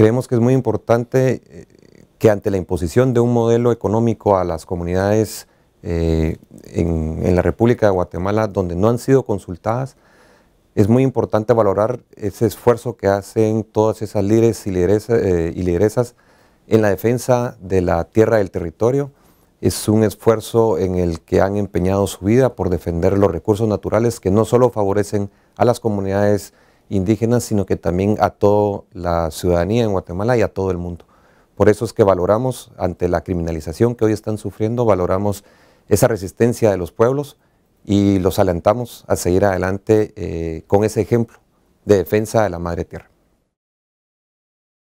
creemos que es muy importante eh, que ante la imposición de un modelo económico a las comunidades eh, en, la República de Guatemala donde no han sido consultadas, es muy importante valorar ese esfuerzo que hacen todas esas líderes y, eh, y lideresas en la defensa de la tierra del territorio. Es un esfuerzo en el que han empeñado su vida por defender los recursos naturales que no solo favorecen a las comunidades indígenas, sino que también a toda la ciudadanía en Guatemala y a todo el mundo. Por eso es que valoramos, ante la criminalización que hoy están sufriendo, valoramos esa resistencia de los pueblos y los alentamos a seguir adelante eh, con ese ejemplo de defensa de la madre tierra.